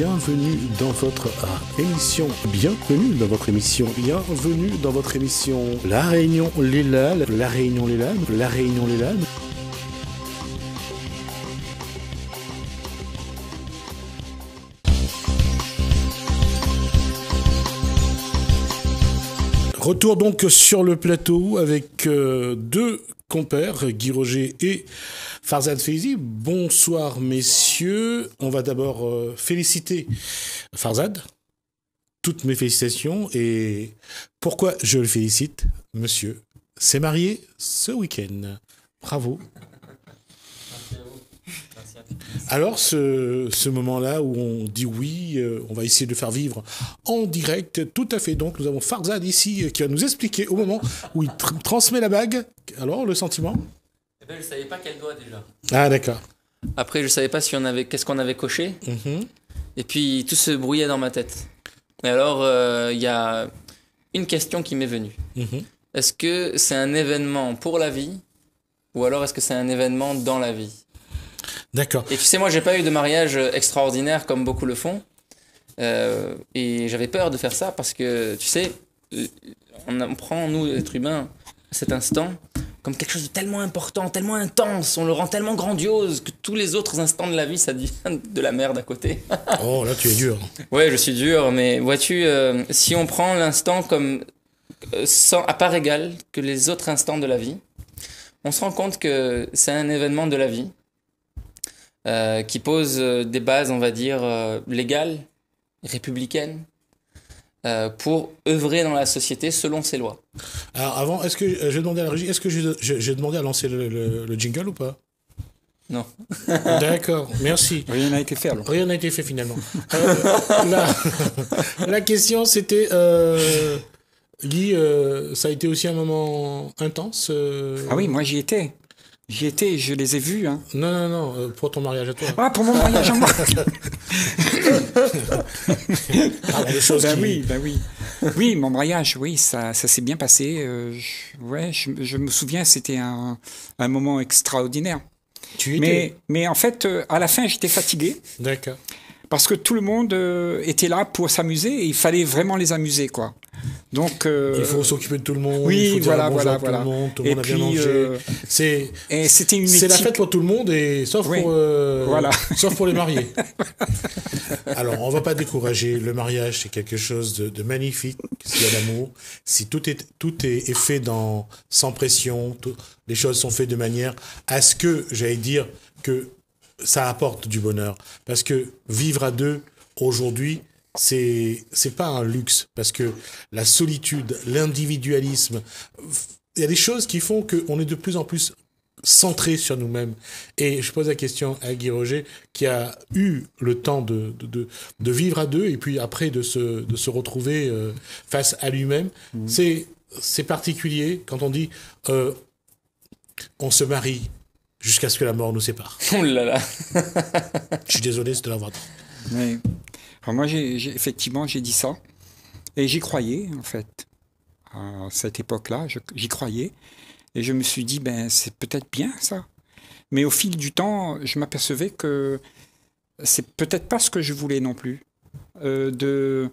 bienvenue dans votre ah, émission. Bienvenue dans votre émission. Bienvenue dans votre émission. La Réunion les La Réunion les La Réunion les Retour donc sur le plateau avec euh, deux Compère Guy Roger et Farzad Feizi. Bonsoir messieurs. On va d'abord euh, féliciter Farzad. Toutes mes félicitations et pourquoi je le félicite, monsieur, s'est marié ce week-end. Bravo. Alors, ce, moment-là où on dit oui, euh, on va essayer de faire vivre en direct, tout à fait. Donc, nous avons Farzad ici euh, qui va nous expliquer au moment où il transmet la bague. Alors, le sentiment eh ben, Je ne savais pas qu'elle doit déjà. Ah, d'accord. Après, je ne savais pas si on avait, qu'est-ce qu'on avait coché. Mhm. Et puis, tout se brouillait dans ma tête. Et alors, euh, il y a une question qui m'est venue. Mhm. Est-ce que c'est un événement pour la vie ou alors est-ce que c'est un événement dans la vie D'accord. Et tu sais, moi, j'ai pas eu de mariage euh, extraordinaire comme beaucoup le font. Euh, et j'avais peur de faire ça parce que, tu sais, euh, on prend, nous, êtres humains, cet instant comme quelque chose de tellement important, tellement intense, on le rend tellement grandiose que tous les autres instants de la vie, ça devient de la merde à côté. oh, là, tu es dur. Ouais, je suis dur, mais vois-tu, si on prend l'instant comme sans, à part égale que les autres instants de la vie, on se rend compte que c'est un événement de la vie euh, qui pose euh, des bases, on va dire, euh, légales, républicaines, pour œuvrer dans la société selon ses lois. Alors avant, est-ce que je à la régie, est-ce que j'ai demandé à lancer le, jingle ou pas non. D'accord, merci. Rien n'a été fait alors. Rien n'a été fait finalement. la, question c'était, euh, Guy, ça a été aussi un moment intense. Ah oui, moi j'y étais. J'y étais, je les ai vus. Hein. Non, non, non, euh, pour ton mariage à toi. Ah, pour mon mariage à moi ah, ben, choses ben oui, ben oui. Oui, mon mariage, oui, ça, ça s'est bien passé. Euh, je, ouais, je, me souviens, c'était un, moment extraordinaire. Tu étais... mais, en fait, euh, à la fin, j'étais fatigué. D'accord. Parce que tout le monde était là pour s'amuser et il fallait vraiment les amuser, quoi. Donc, euh, il faut s'occuper de tout le monde. Oui, il faut voilà, voilà, voilà. Tout le monde, a bien mangé. Euh, c'est, la fête pour tout le monde et sauf pour euh, voilà. sauf pour les mariés. Alors, on ne va pas décourager. Le mariage, c'est quelque chose de, magnifique. S'il y a l'amour, si tout est tout est, fait dans sans pression, les choses sont faites de manière à ce que, j'allais dire, que ça apporte du bonheur. Parce que vivre à deux aujourd'hui, c'est c'est pas un luxe parce que la solitude, l'individualisme, il y a des choses qui font qu'on est de plus en plus centré sur nous-mêmes. Et je pose la question à Guy Roger, qui a eu le temps de, de, de vivre à deux et puis après de se, de se retrouver euh, face à lui-même. Mmh. C'est, c'est particulier quand on dit euh, on se marie jusqu'à ce que la mort nous sépare. Oh là là Je suis désolé de l'avoir dit. Oui moi, effectivement, j'ai dit ça. Et j'y croyais, en fait. À cette époque-là, j'y croyais. Et je me suis dit, ben, c'est peut-être bien ça. Mais au fil du temps, je m'apercevais que c'est peut-être pas ce que je voulais non plus. Euh, de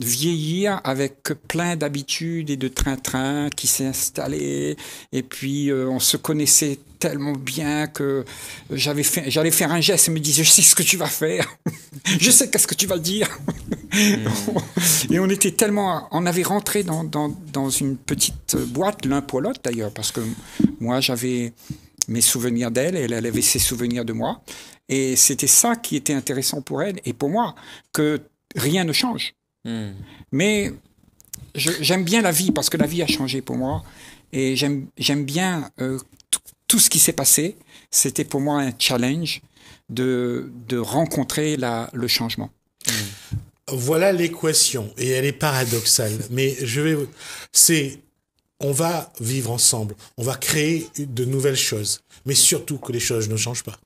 vieillir avec plein d'habitudes et de train-train qui s'est installé. Et puis, euh, on se connaissait tellement bien que j'allais faire un geste et me disais, je sais ce que tu vas faire. je sais qu'est-ce que tu vas dire. Hmm. Et on était tellement, on avait rentré dans, dans, une petite boîte l'un pour l'autre d'ailleurs, parce que moi j'avais mes souvenirs d'elle, et elle avait ses souvenirs de moi, et c'était ça qui était intéressant pour elle et pour moi que rien ne change. Hmm. Mais j'aime bien la vie parce que la vie a changé pour moi et j'aime bien euh, tout ce qui s'est passé. C'était pour moi un challenge de, rencontrer la, le changement. Mmh. Voilà l'équation, et elle est paradoxale, mais je vais. C'est. On va vivre ensemble, on va créer de nouvelles choses, mais surtout que les choses ne changent pas.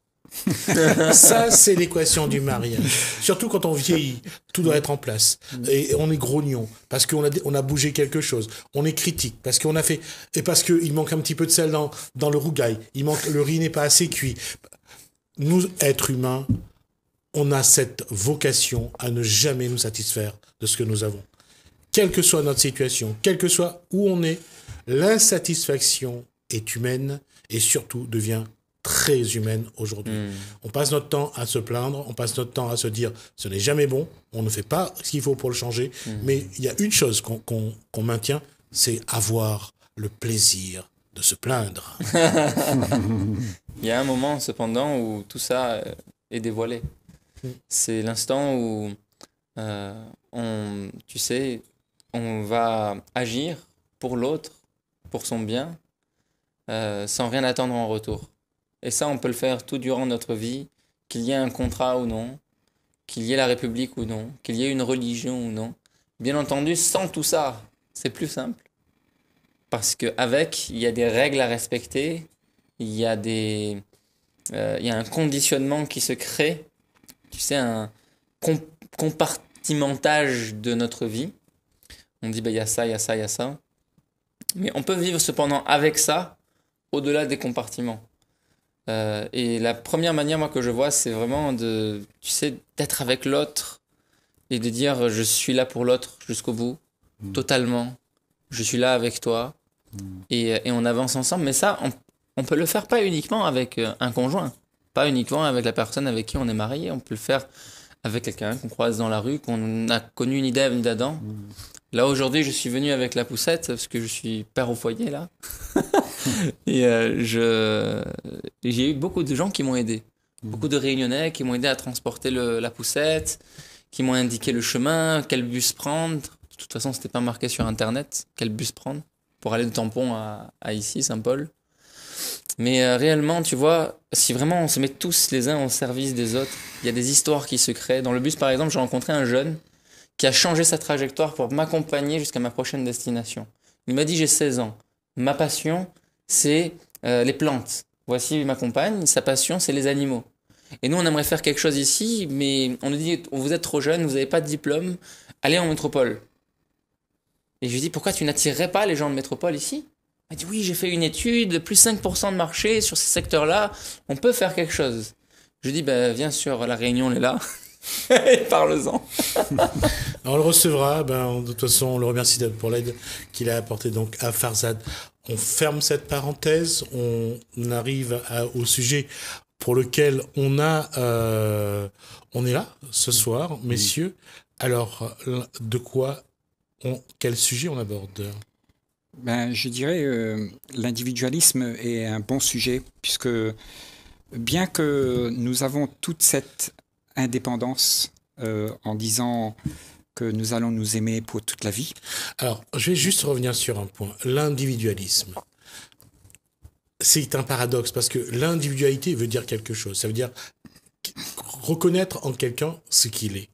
Ça, c'est l'équation du mariage. Surtout quand on vieillit, tout doit être en place. Mmh. Et on est grognon parce qu'on a, on a bougé quelque chose. On est critique parce qu'on a fait. Et parce qu'il manque un petit peu de sel dans, dans le rougail. Il manque, le riz n'est pas assez cuit nous, êtres humains, on a cette vocation à ne jamais nous satisfaire de ce que nous avons. Quelle que soit notre situation, quel que soit où on est, l'insatisfaction est humaine et surtout devient très humaine aujourd'hui. Hmm. On passe notre temps à se plaindre, on passe notre temps à se dire ce n'est jamais bon, on ne fait pas ce qu'il faut pour le changer, hmm. mais il y a une chose qu'on maintient, c'est avoir le plaisir se plaindre. Il y a un moment cependant où tout ça euh, est dévoilé. C'est l'instant où euh, on, tu sais, on va agir pour l'autre, pour son bien, euh, sans rien attendre en retour. Et ça, on peut le faire tout durant notre vie, qu'il y ait un contrat ou non, qu'il y ait la République ou non, qu'il y ait une religion ou non. Bien entendu, sans tout ça, c'est plus simple parce qu'avec, il y a des règles à respecter, il y a des... Euh, il y a un conditionnement qui se crée, tu sais, un compartimentage de notre vie. On dit, bah, il y a ça, il y a ça, il y a ça. Mais on peut vivre cependant avec ça, au-delà des compartiments. Euh, et la première manière, moi, que je vois, c'est vraiment de, tu sais, d'être avec l'autre et de dire, je suis là pour l'autre jusqu'au bout, mmh. totalement. Je suis là avec toi. Mm. Euh, et, on avance ensemble. Mais ça, on, peut le faire pas uniquement avec euh, un conjoint, pas uniquement avec la personne avec qui on est marié. On peut le faire avec quelqu'un qu'on croise dans la rue, qu'on a connu une idée d'Adam. Mm. Là, aujourd'hui, je suis venu avec la poussette parce que je suis père au foyer, là. et euh, j'ai eu beaucoup de gens qui m'ont aidé. Mm. Beaucoup de réunionnais qui m'ont aidé à transporter la poussette, qui m'ont indiqué le chemin, quel bus prendre. De toute façon, c'était pas marqué sur Internet, quel bus prendre pour aller de Tampon à, ici, Saint-Paul. Mais euh, réellement, tu vois, si vraiment on se met tous les uns au service des autres, il y a des histoires qui se créent. Dans le bus, par exemple, j'ai rencontré un jeune qui a changé sa trajectoire pour m'accompagner jusqu'à ma prochaine destination. Il m'a dit j'ai 16 ans. Ma passion, c'est euh, les plantes. Voici ma compagne, sa passion, c'est les animaux. Et nous, on aimerait faire quelque chose ici, mais on nous dit, vous êtes trop jeune, vous n'avez pas de diplôme, allez en métropole. Et je lui dis, pourquoi tu n'attirerais pas les gens de métropole ici m'a dit, oui, j'ai fait une étude, plus 5% de marché sur ces secteurs-là, on peut faire quelque chose. Je lui dis, ben bah, Bien sûr, la réunion, elle est là. et parle-en. on le recevra. Ben, de toute façon, on le remercie pour l'aide qu'il a apportée donc à Farzad. On ferme cette parenthèse. On arrive au sujet pour lequel on a, euh, on est là ce soir, mm. messieurs. Alors, de quoi quel sujet on aborde ben, Je dirais euh, l'individualisme est un bon sujet, puisque bien que nous avons toute cette indépendance euh, en disant que nous allons nous aimer pour toute la vie. Alors, je vais juste revenir sur un point, l'individualisme. C'est un paradoxe parce que l'individualité veut dire quelque chose. Ça veut dire reconnaître en quelqu'un ce qu'il est.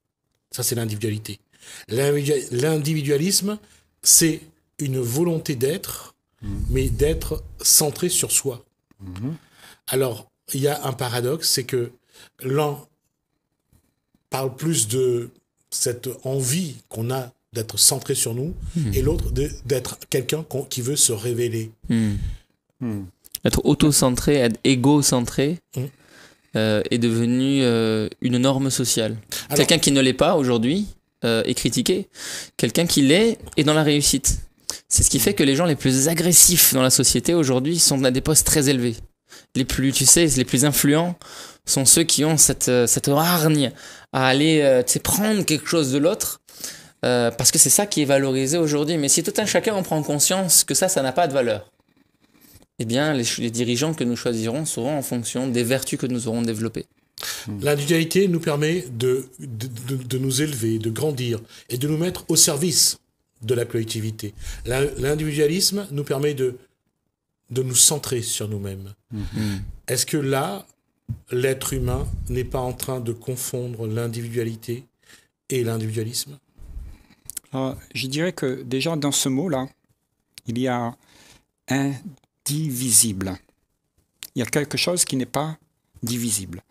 Ça, c'est l'individualité. L'individualisme, c'est une volonté d'être, mhm. mais d'être centré sur soi. Mhm. Alors, il y a un paradoxe, c'est que l'un parle plus de cette envie qu'on a d'être centré sur nous, mhm. et l'autre d'être quelqu'un qui veut se révéler. Être auto-centré, être égo-centré. Euh, est devenu euh, une norme sociale. Quelqu'un qui ne l'est pas aujourd'hui euh, et critiquer critiqué, quelqu'un qui l'est est dans la réussite. C'est ce qui fait que les gens les plus agressifs dans la société aujourd'hui sont à des postes très élevés. Les plus, tu sais, les plus influents sont ceux qui ont cette, euh, cette hargne à aller euh, tu prendre quelque chose de l'autre. parce que c'est ça qui est valorisé aujourd'hui. Mais si tout un chacun en prend conscience que ça, ça n'a pas de valeur, eh bien, les, les dirigeants que nous choisirons seront en fonction des vertus que nous aurons développées. Mm. L'individualité nous permet de, nous élever, de grandir et de nous mettre au service de la collectivité. L'individualisme nous permet de, nous centrer sur nous-mêmes. Mm. Mm. Est-ce que là, l'être humain n'est pas en train de confondre l'individualité et l'individualisme Je dirais que déjà dans ce mot-là, il y a indivisible. Il y a quelque chose qui n'est pas divisible.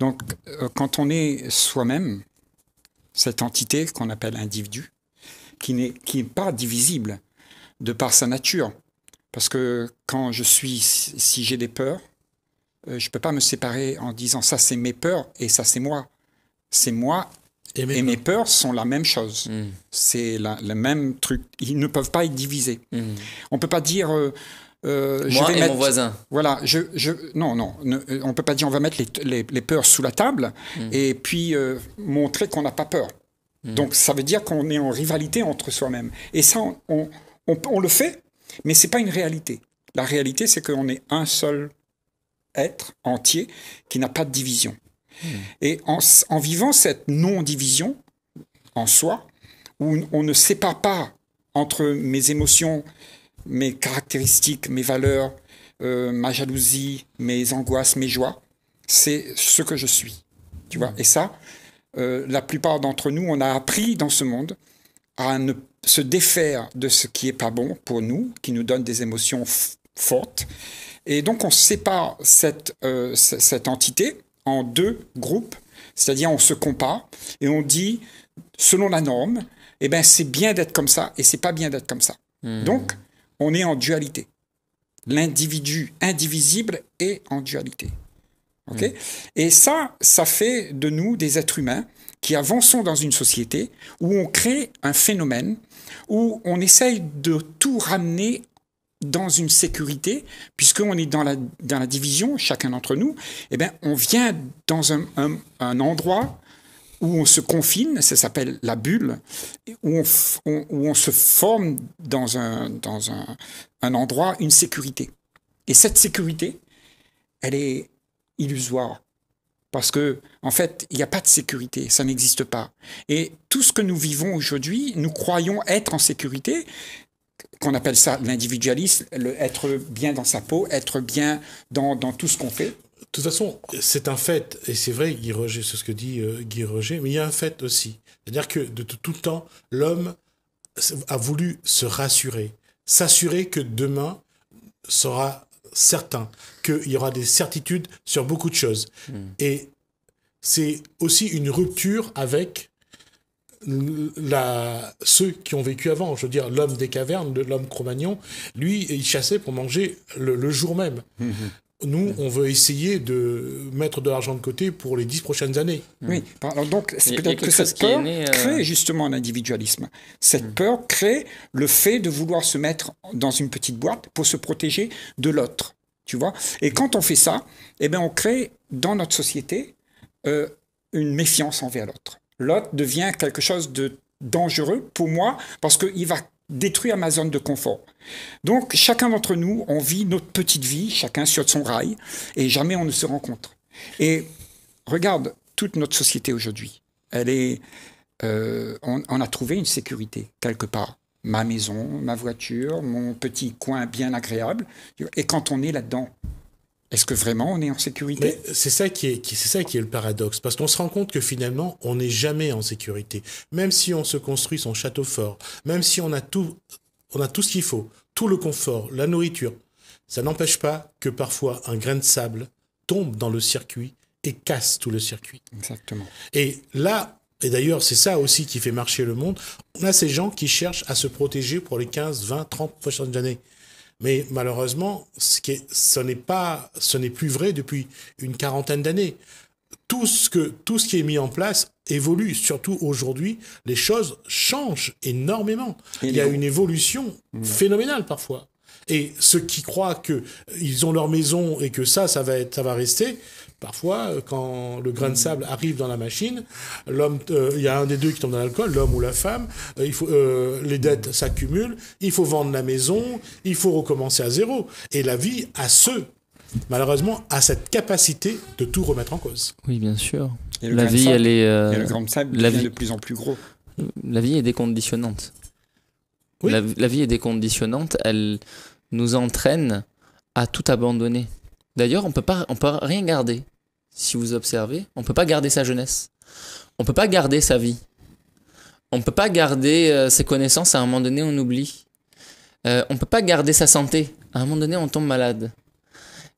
Donc, euh, quand on est soi-même, cette entité qu'on appelle individu, qui n'est pas divisible de par sa nature, parce que quand je suis, si j'ai des peurs, euh, je ne peux pas me séparer en disant ça c'est mes peurs et ça c'est moi. C'est moi et mes, peurs. sont la même chose. Mm. C'est le même truc. Ils ne peuvent pas être divisés. Mm. On ne peut pas dire euh, euh, Moi et mon voisin. Voilà, je, non, non, on ne peut pas dire on va mettre les, peurs sous la table hmm. et puis euh, montrer qu'on n'a pas peur. Hmm. Donc ça veut dire qu'on est en rivalité entre soi-même. Et ça, on, le fait, mais ce n'est pas une réalité. La réalité, c'est qu'on est un seul être entier qui n'a pas de division. Hmm. Et en, en vivant cette non-division en soi, où on ne sépare pas entre mes émotions, mes caractéristiques, mes valeurs, euh, ma jalousie, mes angoisses, mes joies. C'est ce que je suis. Tu vois Et ça, euh, la plupart d'entre nous, on a appris dans ce monde à ne se défaire de ce qui n'est pas bon pour nous, qui nous donne des émotions fortes. Et donc on sépare cette, euh, cette entité en deux groupes, c'est-à-dire on se compare et on dit, selon la norme, eh ben, c'est bien d'être comme ça et c'est pas bien d'être comme ça. Hmm. Donc, on est en dualité. L'individu indivisible est en dualité. Hmm. Et ça, ça fait de nous des êtres humains qui avançons dans une société où on crée un phénomène, où on essaye de tout ramener dans une sécurité, puisqu'on est dans la, dans la division, chacun d'entre nous, eh bien, on vient dans un, un endroit où on se confine, ça s'appelle la bulle, où on, se forme dans, un, endroit, une sécurité. Et cette sécurité, elle est illusoire. Parce que, en fait, il n'y a pas de sécurité, ça n'existe pas. Et tout ce que nous vivons aujourd'hui, nous croyons être en sécurité, qu'on appelle ça l'individualisme, être bien dans sa peau, être bien dans tout ce qu'on fait. – De toute façon, c'est un fait, et c'est vrai, Guy Roger, c'est ce que dit euh, Guy Roger, mais il y a un fait aussi. C'est-à-dire que de tout temps, l'homme a voulu se rassurer, s'assurer que demain sera certain, qu'il y aura des certitudes sur beaucoup de choses. Hmm. Et c'est aussi une rupture avec ceux qui ont vécu avant. Je veux dire, l'homme des cavernes, l'homme cro-magnon, lui, il chassait pour manger le, jour même. Hmm, hmm. Nous, mm. on veut essayer de mettre de l'argent de côté pour les dix prochaines années. Mm. Oui, donc c'est peut-être que cette peur euh, crée justement individualisme. Cette mm. peur crée le fait de vouloir se mettre dans une petite boîte pour se protéger de l'autre, tu vois. Et quand on fait ça, eh bien on crée dans notre société euh, une méfiance envers l'autre. L'autre devient quelque chose de dangereux pour moi parce qu'il va détruit ma de confort. Donc chacun d'entre nous, on vit notre petite vie, chacun sur son rail, et jamais on ne se rencontre. Et regarde toute notre société aujourd'hui. Elle est, euh, on, on a trouvé une sécurité quelque part ma maison, ma voiture, mon petit coin bien agréable. Et quand on est là-dedans, est-ce que vraiment on est en sécurité C'est ça qui est, c'est ça qui est le paradoxe, parce qu'on se rend compte que finalement on n'est jamais en sécurité, même si on se construit son château fort, même si on a tout, on a tout ce qu'il faut, tout le confort, la nourriture. Ça n'empêche pas que parfois un grain de sable tombe dans le circuit et casse tout le circuit. Exactement. Et là, et d'ailleurs, c'est ça aussi qui fait marcher le monde. On a ces gens qui cherchent à se protéger pour les 15, 20, 30 prochaines années. Mais malheureusement, ce, n'est pas, ce n'est plus vrai depuis une quarantaine d'années. Tout ce que, tout ce qui est mis en place évolue. Surtout aujourd'hui, les choses changent énormément. Il y a une évolution mmh. phénoménale parfois. Et ceux qui croient qu'ils euh, ont leur maison et que ça, ça va être, ça va rester, Parfois, euh, quand le grain de sable arrive dans la machine, l'homme, euh, il y a un des deux qui tombe dans l'alcool, l'homme ou la femme. Euh, il faut, les dettes s'accumulent. Il faut vendre la maison. Il faut recommencer à zéro. Et la vie a ce, malheureusement, a cette capacité de tout remettre en cause. Oui, bien sûr. la vie, elle est. de la vie, de plus en plus gros. La vie est déconditionnante. la vie est déconditionnante. Elle nous entraîne à tout abandonner. D'ailleurs, on peut pas, peut rien garder. Si vous observez, on peut pas garder sa jeunesse. On peut pas garder sa vie. On ne peut pas garder euh, ses connaissances. À un moment donné, on oublie. on euh, on peut pas garder sa santé. À un moment donné, on tombe malade.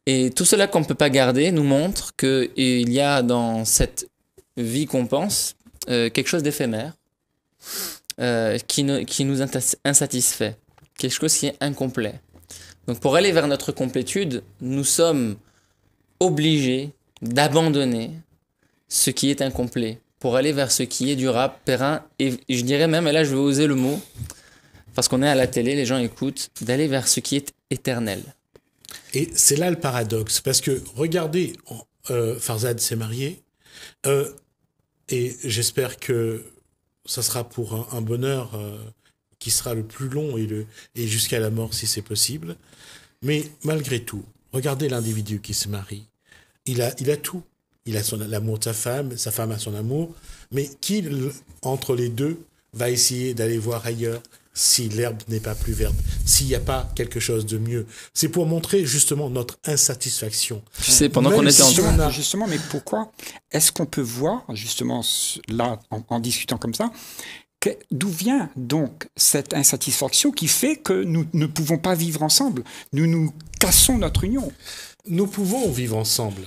Et tout cela qu'on ne peut pas garder nous montre qu'il y a dans cette vie qu'on pense euh, quelque chose d'éphémère, qui, qui nous insatisfait, quelque chose qui est incomplet. Donc pour aller vers notre complétude, nous sommes obligés d'abandonner ce qui est incomplet pour aller vers ce qui est durable, périn, et je dirais même, et là je vais oser le mot, parce qu'on est à la télé, les gens écoutent, d'aller vers ce qui est éternel. Et c'est là le paradoxe, parce que regardez, euh, Farzad s'est marié, euh, et j'espère que ça sera pour un, bonheur. Euh, qui sera le plus long et, le, et jusqu'à la mort si c'est possible. Mais malgré tout, regardez l'individu qui se marie. Il a, il a tout. Il a son, l'amour de sa femme, sa femme a son amour. Mais qui, entre les deux, va essayer d'aller voir ailleurs si l'herbe n'est pas plus verte, s'il n'y a pas quelque chose de mieux. C'est pour montrer justement notre insatisfaction. Tu sais, pendant qu'on était si Justement, mais pourquoi est-ce qu'on peut voir, justement, là, en, en discutant comme ça, D'où vient donc cette insatisfaction qui fait que nous ne pouvons pas vivre ensemble Nous nous cassons notre union. Nous pouvons vivre ensemble.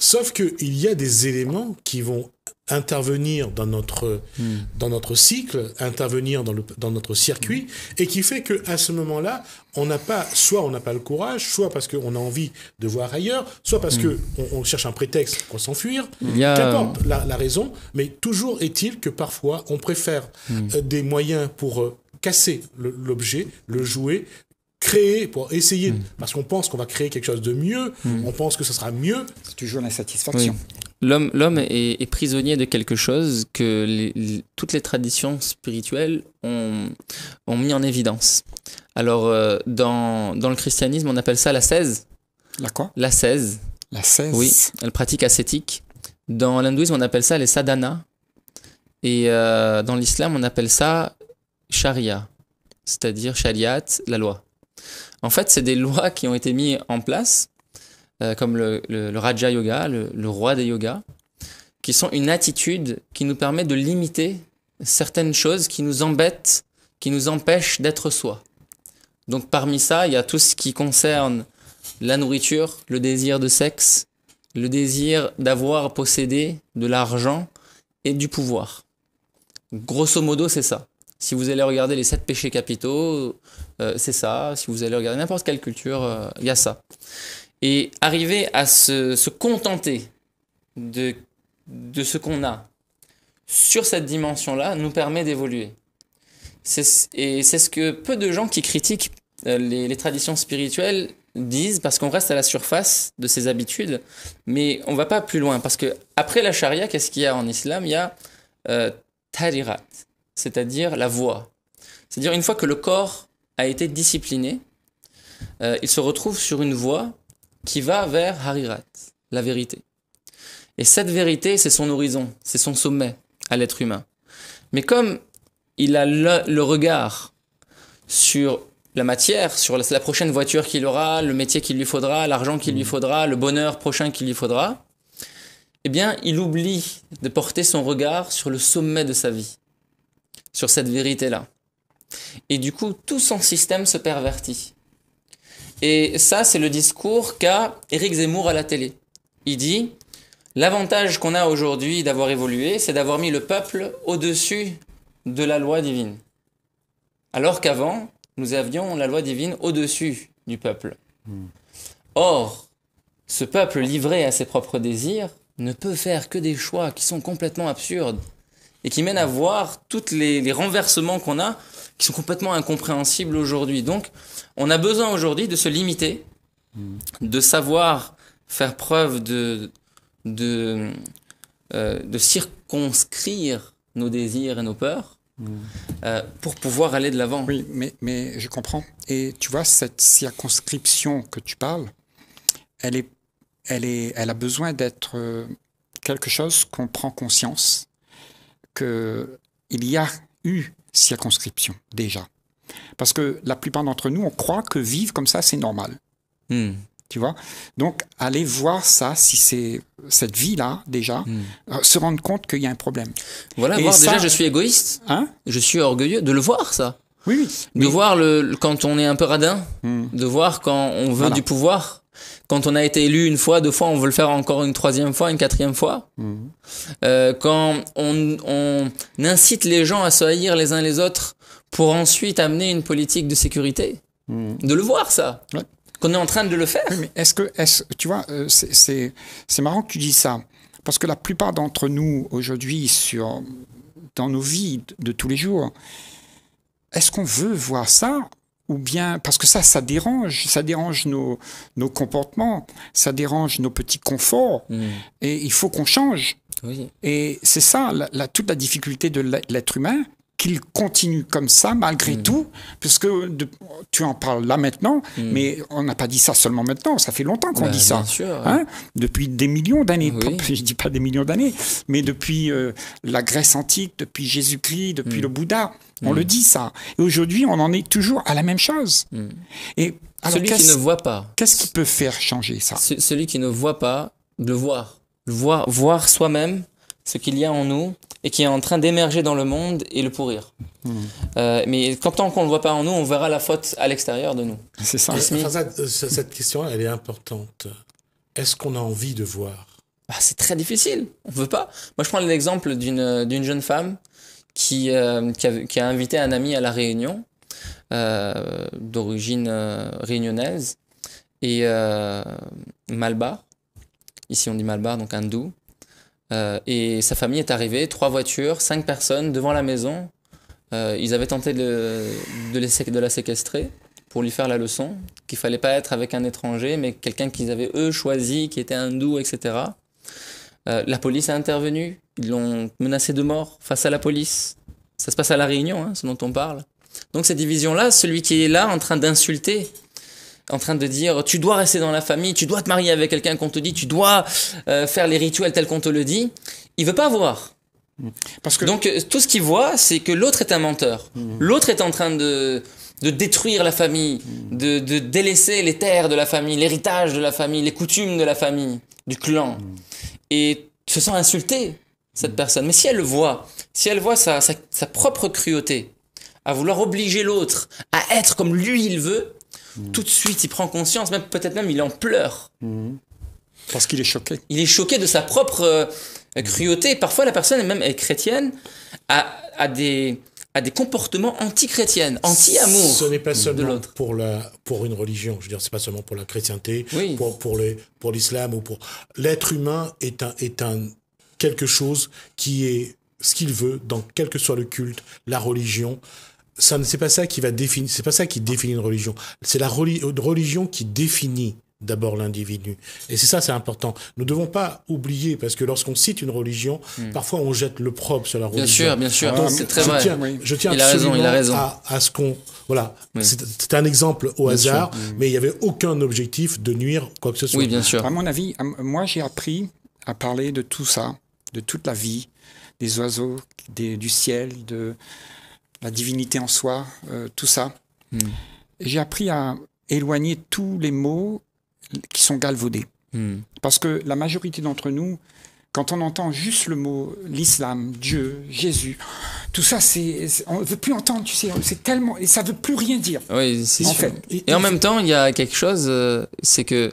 Sauf qu'il y a des éléments qui vont intervenir dans notre, hmm. dans notre cycle, intervenir dans, le, dans notre circuit, hmm. et qui fait qu'à ce moment-là, on n'a pas, soit on n'a pas le courage, soit parce qu'on a envie de voir ailleurs, soit parce que qu'on hmm. on cherche un prétexte pour s'enfuir, qu'importe la, raison, mais toujours est-il que parfois on préfère euh, des moyens pour euh, casser l'objet, le jouer, créer, pour essayer, hmm. parce qu'on pense qu'on va créer quelque chose de mieux, hmm. on pense que ce sera mieux. C'est toujours l'insatisfaction. Oui. L'homme, l'homme est, prisonnier de quelque chose que toutes les traditions spirituelles ont, ont mis en évidence. Alors, euh, dans, dans, le christianisme, on appelle ça la 16. La quoi La 16. La 16 Oui, elle pratique ascétique. Dans l'hindouisme, on appelle ça les sadhanas. Et euh, dans l'islam, on appelle ça charia, c'est-à-dire shariat, la loi. En fait, c'est des lois qui ont été mises en place, euh, comme le, le, Raja Yoga, le, le roi des yogas, qui sont une attitude qui nous permet de limiter certaines choses qui nous embêtent, qui nous empêchent d'être soi. Donc parmi ça, il y a tout ce qui concerne la nourriture, le désir de sexe, le désir d'avoir possédé de l'argent et du pouvoir. Grosso modo, c'est ça. Si vous allez regarder les sept péchés capitaux, euh, c'est ça. Si vous allez regarder n'importe quelle culture, euh, il y a ça. Et arriver à se, contenter de, de ce qu'on a sur cette dimension-là nous permet d'évoluer. Et c'est ce que peu de gens qui critiquent euh, les, traditions spirituelles disent parce qu'on reste à la surface de ces habitudes, mais on va pas plus loin parce que après la charia, qu'est-ce qu'il y a en islam Il y a c'est-à-dire la voix. C'est-à-dire une fois que le corps a été discipliné, euh, il se retrouve sur une voie qui va vers Harirat, la vérité. Et cette vérité, c'est son horizon, c'est son sommet à l'être humain. Mais comme il a le, regard sur la matière, sur la prochaine voiture qu'il aura, le métier qu'il lui faudra, l'argent qu'il lui mm. faudra, le bonheur prochain qu'il lui faudra, eh bien, il oublie de porter son regard sur le sommet de sa vie, sur cette vérité-là. Et du coup, tout son système se pervertit. Et ça, c'est le discours qu'a Éric Zemmour à la télé. Il dit, l'avantage qu'on a aujourd'hui d'avoir évolué, c'est d'avoir mis le peuple au-dessus de la loi divine. Alors qu'avant, nous avions la loi divine au-dessus du peuple. Hmm. Or, ce peuple livré à ses propres désirs ne peut faire que des choix qui sont complètement absurdes et qui mènent à voir tous les, les renversements qu'on a qui sont complètement incompréhensibles aujourd'hui. Donc, on a besoin aujourd'hui de se limiter, mm. de savoir faire preuve de, de, euh, de circonscrire nos désirs et nos peurs mm. euh, pour pouvoir aller de l'avant. Oui, mais, mais je comprends. Et tu vois, cette circonscription que tu parles, elle, est, elle, est, elle a besoin d'être euh, quelque chose qu'on prend conscience, qu'il y a eu circonscription, déjà. Parce que la plupart d'entre nous, on croit que vivre comme ça, c'est normal. Hmm. Tu vois Donc, aller voir ça, si c'est cette vie-là, déjà, hmm. euh, se rendre compte qu'il y a un problème. Voilà, voir déjà, je suis égoïste. Hein je suis orgueilleux de le voir, ça. Oui, oui. De voir le, quand on est un peu radin, hmm. de voir quand on veut du pouvoir. Quand on a été élu une fois, deux fois, on veut le faire encore une troisième fois, une quatrième fois. Mhm. Euh, quand on, incite les gens à se haïr les uns les autres pour ensuite amener une politique de sécurité. Mhm. De le voir, ça. Qu'on est en train de le faire. mais est-ce que, est tu vois, euh, c'est marrant que tu dis ça. Parce que la plupart d'entre nous, aujourd'hui, sur dans nos vies de tous les jours, est-ce qu'on veut voir ça ou bien parce que ça, ça dérange, ça dérange nos, nos comportements, ça dérange nos petits conforts, mm. et il faut qu'on change. Et c'est ça toute la difficulté de l'être humain, qu'il continue comme ça malgré mm. tout, puisque que tu en parles là maintenant, mm. mais on n'a pas dit ça seulement maintenant, ça fait longtemps qu'on bah, dit ça, hein, depuis des millions d'années, je dis pas des millions d'années, mais depuis euh, la Grèce antique, depuis Jésus-Christ, depuis mm. le Bouddha, on le dit ça. Et aujourd'hui, on en est toujours à la même chose. Et celui qui ne voit pas, qu'est-ce qui peut faire changer ça Celui qui ne voit pas, de voir, le voir, voir soi-même ce qu'il y a en nous et qui est en train d'émerger dans le monde et le pourrir. Hmm. Euh, mais quand, tant qu'on ne le voit pas en nous, on verra la faute à l'extérieur de nous. C'est ça. Euh, euh, cette, cette question, elle est importante. Est-ce qu'on a envie de voir ah, C'est très difficile. On ne veut pas. Moi, je prends l'exemple d'une jeune femme qui, qui, a, invité un ami à la Réunion, d'origine réunionnaise, et Malbar. Ici, on dit Malbar, donc hindou. Euh, et sa famille est arrivée, trois voitures, cinq personnes devant la maison. Euh, ils avaient tenté de, de, la séquestrer pour lui faire la leçon, qu'il fallait pas être avec un étranger, mais quelqu'un qu'ils avaient eux choisi, qui était hindou, etc. Euh, la police a intervenu, ils l'ont menacé de mort face à la police. Ça se passe à La Réunion, hein, ce dont on parle. Donc cette division-là, celui qui est là en train d'insulter en train de dire tu dois rester dans la famille, tu dois te marier avec quelqu'un qu'on te dit, tu dois euh, faire les rituels tels qu'on te le dit, il veut pas voir. Mm. Parce que... Donc euh, tout ce qu'il voit, c'est que l'autre est un menteur. Mm. L'autre est en train de, de détruire la famille, mm. de, délaisser les terres de la famille, l'héritage de la famille, les coutumes de la famille, du clan. Et se sent insulté, cette personne. Mais si elle le voit, si elle voit sa propre cruauté, à vouloir obliger l'autre à être comme lui il veut, Mm. Tout de suite, il prend conscience, même peut-être même il en pleure. Mm. Parce qu'il est choqué. Il est choqué de sa propre euh, cruauté. Parfois, la personne même est chrétienne a, des à des comportements anti-chrétiennes, anti-amour. Ce n'est pas seulement pour la pour une religion. Je veux dire, c'est pas seulement pour la chrétienté, pour les pour l'islam ou pour l'être humain est un est un quelque chose qui est ce qu'il veut dans quel que soit le culte, la religion ça c'est pas ça qui va définir, c'est pas ça qui définit une religion. C'est la religion qui définit d'abord l'individu. Et c'est ça, c'est important. Nous ne devons pas oublier, parce que lorsqu'on cite une religion, hmm. parfois on jette le propre sur la religion. Bien sûr, bien sûr, c'est ah, très je Tiens, Je tiens il a raison, il a raison. À, ce qu'on... Voilà, c'est un exemple au hasard, hmm. mais il n'y avait aucun objectif de nuire quoi que ce soit. Oui, bien sûr. À mon avis, moi j'ai appris à parler de tout ça, de toute la vie, des oiseaux, du ciel, de la divinité en soi, euh, tout ça. Hmm. J'ai appris à éloigner tous les mots qui sont galvaudés. Hmm. Parce que la majorité d'entre nous, quand on entend juste le mot l'islam, Dieu, Jésus, tout ça, c'est on veut plus entendre, tu sais, c'est tellement et ça veut plus rien dire. Oui, c'est Fait. Et, en même temps, il y a quelque chose, euh, c'est que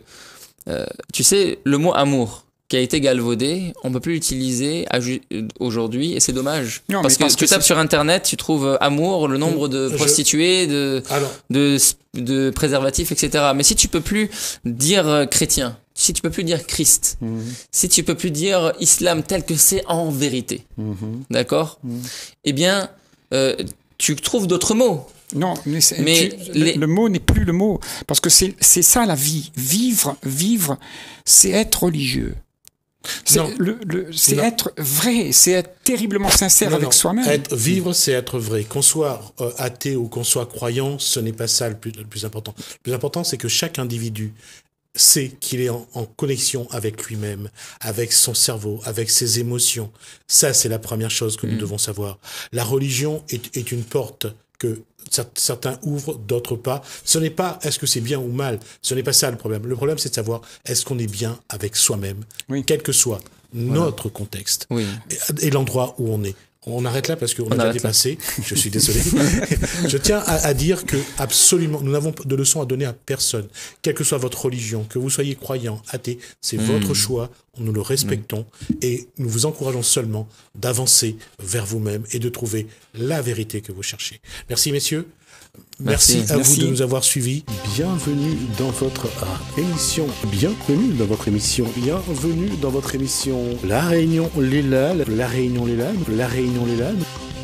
euh, tu sais, le mot amour, qui a été galvaudé, on ne peut plus l'utiliser euh, aujourd'hui et c'est dommage. parce que que tu tapes sur internet, tu trouves euh, amour, le nombre de prostituées, de, de, préservatifs, etc. Mais si tu peux plus dire euh, chrétien, si tu peux plus dire Christ, mhm. si tu peux plus dire islam tel que c'est en vérité, mhm. d'accord mhm. Eh bien, tu trouves d'autres mots. Non, mais, le mot n'est plus le mot, parce que c'est ça la vie. Vivre, vivre, c'est être religieux. C'est le, être vrai, c'est être terriblement sincère avec soi-même. Vivre, c'est être vrai. Qu'on soit euh, athée ou qu'on soit croyant, ce n'est pas ça le plus, important. Le plus important, c'est que chaque individu sait qu'il est en, connexion avec lui-même, avec son cerveau, avec ses émotions. Ça, c'est la première chose que nous mm. devons savoir. La religion est une porte que certains ouvrent, d'autres pas. Ce n'est pas est-ce que c'est bien ou mal, ce n'est pas ça le problème. Le problème, c'est de savoir est-ce qu'on est bien avec soi-même, quel que soit notre contexte et l'endroit où on est. On arrête là parce qu'on a déjà dépassé. Je suis désolé. je tiens à, dire que absolument, nous n'avons de leçons à donner à personne, quelle que soit votre religion, que vous soyez croyant, athée, c'est hmm. votre choix. Nous le respectons hmm. et nous vous encourageons seulement d'avancer vers vous-même et de trouver la vérité que vous cherchez. Merci, messieurs. Merci, à vous de nous avoir suivis. Bienvenue dans votre ah, émission. Bienvenue dans votre émission. Bienvenue dans votre émission. La Réunion Les La Réunion Les La Réunion Les